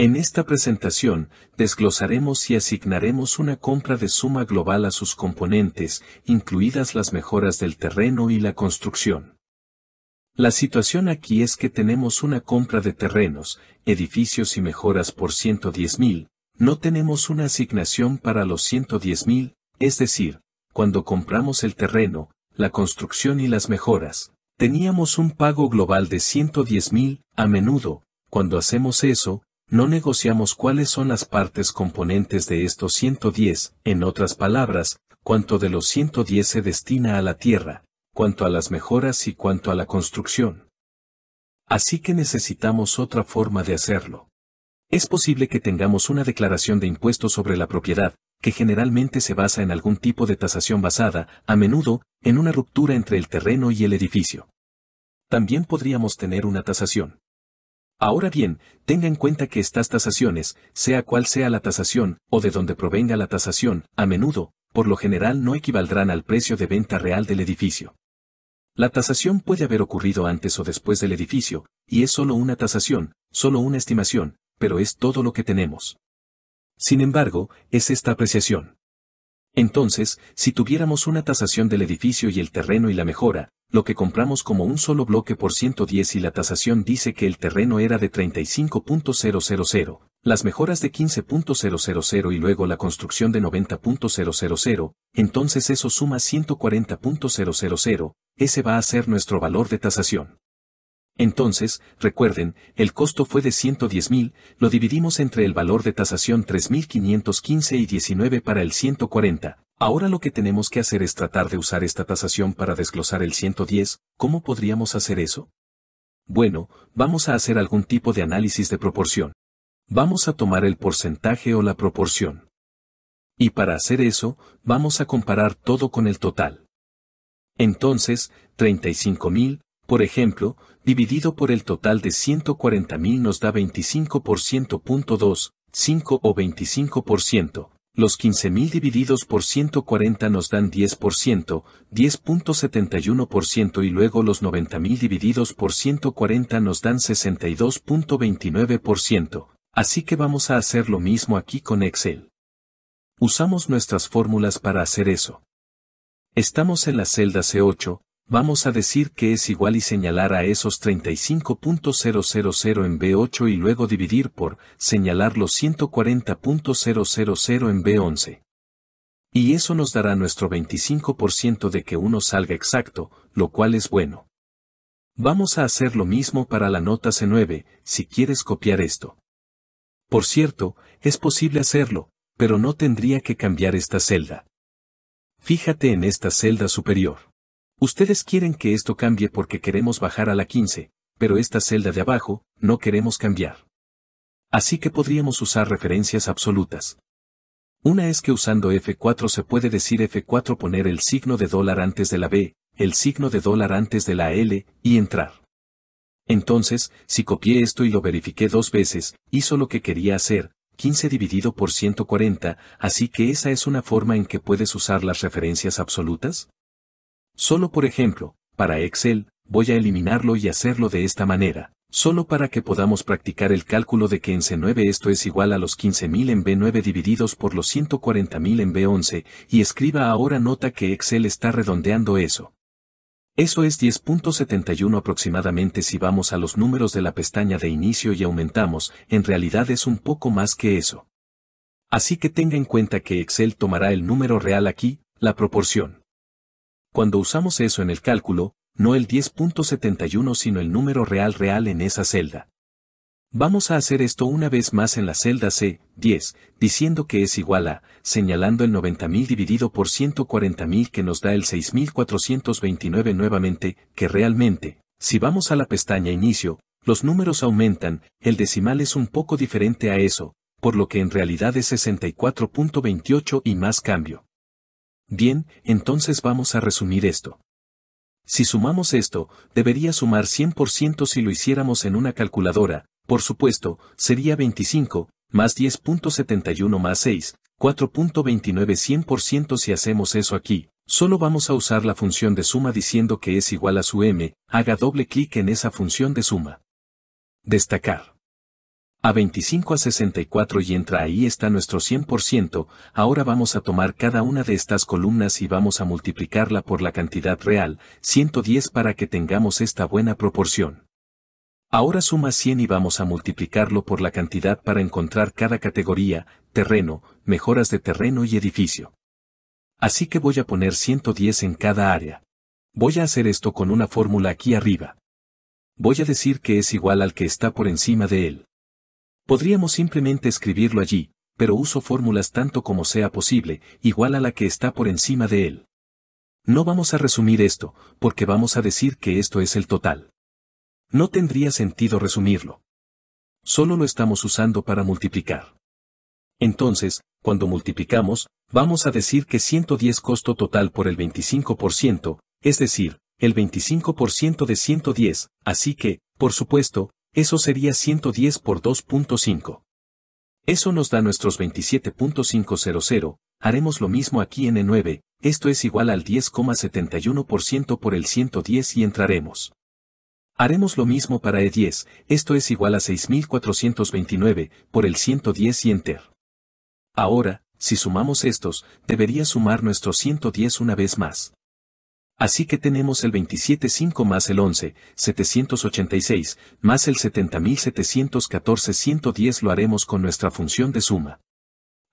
En esta presentación, desglosaremos y asignaremos una compra de suma global a sus componentes, incluidas las mejoras del terreno y la construcción. La situación aquí es que tenemos una compra de terrenos, edificios y mejoras por $110,000. no tenemos una asignación para los $110,000, es decir, cuando compramos el terreno, la construcción y las mejoras, teníamos un pago global de $110,000, a menudo, cuando hacemos eso, no negociamos cuáles son las partes componentes de estos 110, en otras palabras, cuánto de los 110 se destina a la tierra, cuánto a las mejoras y cuánto a la construcción. Así que necesitamos otra forma de hacerlo. Es posible que tengamos una declaración de impuestos sobre la propiedad, que generalmente se basa en algún tipo de tasación basada, a menudo, en una ruptura entre el terreno y el edificio. También podríamos tener una tasación Ahora bien, tenga en cuenta que estas tasaciones, sea cual sea la tasación, o de donde provenga la tasación, a menudo, por lo general no equivaldrán al precio de venta real del edificio. La tasación puede haber ocurrido antes o después del edificio, y es solo una tasación, solo una estimación, pero es todo lo que tenemos. Sin embargo, es esta apreciación. Entonces, si tuviéramos una tasación del edificio y el terreno y la mejora, lo que compramos como un solo bloque por 110 y la tasación dice que el terreno era de 35.000, las mejoras de 15.000 y luego la construcción de 90.000, entonces eso suma 140.000, ese va a ser nuestro valor de tasación. Entonces, recuerden, el costo fue de 110.000, lo dividimos entre el valor de tasación 3.515 y 19 para el 140. Ahora lo que tenemos que hacer es tratar de usar esta tasación para desglosar el 110, ¿cómo podríamos hacer eso? Bueno, vamos a hacer algún tipo de análisis de proporción. Vamos a tomar el porcentaje o la proporción. Y para hacer eso, vamos a comparar todo con el total. Entonces, 35.000, por ejemplo, dividido por el total de 140.000 nos da 25%.2, 5 o 25%. Los 15.000 divididos por 140 nos dan 10%, 10.71% y luego los 90.000 divididos por 140 nos dan 62.29%. Así que vamos a hacer lo mismo aquí con Excel. Usamos nuestras fórmulas para hacer eso. Estamos en la celda C8, Vamos a decir que es igual y señalar a esos 35.000 en B8 y luego dividir por señalar los 140.000 en B11. Y eso nos dará nuestro 25% de que uno salga exacto, lo cual es bueno. Vamos a hacer lo mismo para la nota C9, si quieres copiar esto. Por cierto, es posible hacerlo, pero no tendría que cambiar esta celda. Fíjate en esta celda superior. Ustedes quieren que esto cambie porque queremos bajar a la 15, pero esta celda de abajo, no queremos cambiar. Así que podríamos usar referencias absolutas. Una es que usando F4 se puede decir F4 poner el signo de dólar antes de la B, el signo de dólar antes de la L, y entrar. Entonces, si copié esto y lo verifiqué dos veces, hizo lo que quería hacer, 15 dividido por 140, así que esa es una forma en que puedes usar las referencias absolutas. Solo por ejemplo, para Excel, voy a eliminarlo y hacerlo de esta manera, solo para que podamos practicar el cálculo de que en C9 esto es igual a los 15.000 en B9 divididos por los 140.000 en B11, y escriba ahora nota que Excel está redondeando eso. Eso es 10.71 aproximadamente si vamos a los números de la pestaña de inicio y aumentamos, en realidad es un poco más que eso. Así que tenga en cuenta que Excel tomará el número real aquí, la proporción. Cuando usamos eso en el cálculo, no el 10.71 sino el número real real en esa celda. Vamos a hacer esto una vez más en la celda C, 10, diciendo que es igual a, señalando el 90.000 dividido por 140.000 que nos da el 6.429 nuevamente, que realmente, si vamos a la pestaña Inicio, los números aumentan, el decimal es un poco diferente a eso, por lo que en realidad es 64.28 y más cambio. Bien, entonces vamos a resumir esto. Si sumamos esto, debería sumar 100% si lo hiciéramos en una calculadora, por supuesto, sería 25, más 10.71 más 6, 4.29 100% si hacemos eso aquí, solo vamos a usar la función de suma diciendo que es igual a su m, haga doble clic en esa función de suma. Destacar a 25 a 64 y entra ahí está nuestro 100%, ahora vamos a tomar cada una de estas columnas y vamos a multiplicarla por la cantidad real, 110 para que tengamos esta buena proporción. Ahora suma 100 y vamos a multiplicarlo por la cantidad para encontrar cada categoría, terreno, mejoras de terreno y edificio. Así que voy a poner 110 en cada área. Voy a hacer esto con una fórmula aquí arriba. Voy a decir que es igual al que está por encima de él. Podríamos simplemente escribirlo allí, pero uso fórmulas tanto como sea posible, igual a la que está por encima de él. No vamos a resumir esto, porque vamos a decir que esto es el total. No tendría sentido resumirlo. Solo lo estamos usando para multiplicar. Entonces, cuando multiplicamos, vamos a decir que 110 costo total por el 25%, es decir, el 25% de 110, así que, por supuesto, eso sería 110 por 2.5. Eso nos da nuestros 27.500, haremos lo mismo aquí en E9, esto es igual al 10,71% por el 110 y entraremos. Haremos lo mismo para E10, esto es igual a 6429 por el 110 y enter. Ahora, si sumamos estos, debería sumar nuestro 110 una vez más. Así que tenemos el 27.5 más el 11, 786, más el 70.714, 110 lo haremos con nuestra función de suma.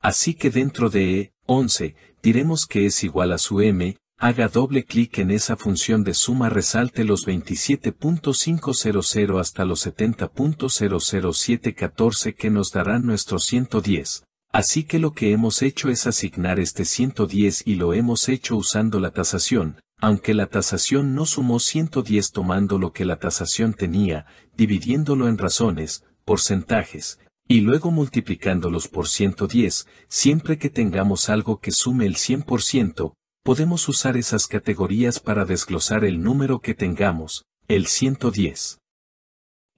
Así que dentro de E, 11, diremos que es igual a su M, haga doble clic en esa función de suma resalte los 27.500 hasta los 70.00714 que nos darán nuestro 110. Así que lo que hemos hecho es asignar este 110 y lo hemos hecho usando la tasación, aunque la tasación no sumó 110 tomando lo que la tasación tenía, dividiéndolo en razones, porcentajes, y luego multiplicándolos por 110, siempre que tengamos algo que sume el 100%, podemos usar esas categorías para desglosar el número que tengamos, el 110.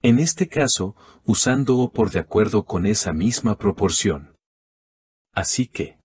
En este caso, usando o por de acuerdo con esa misma proporción. Así que,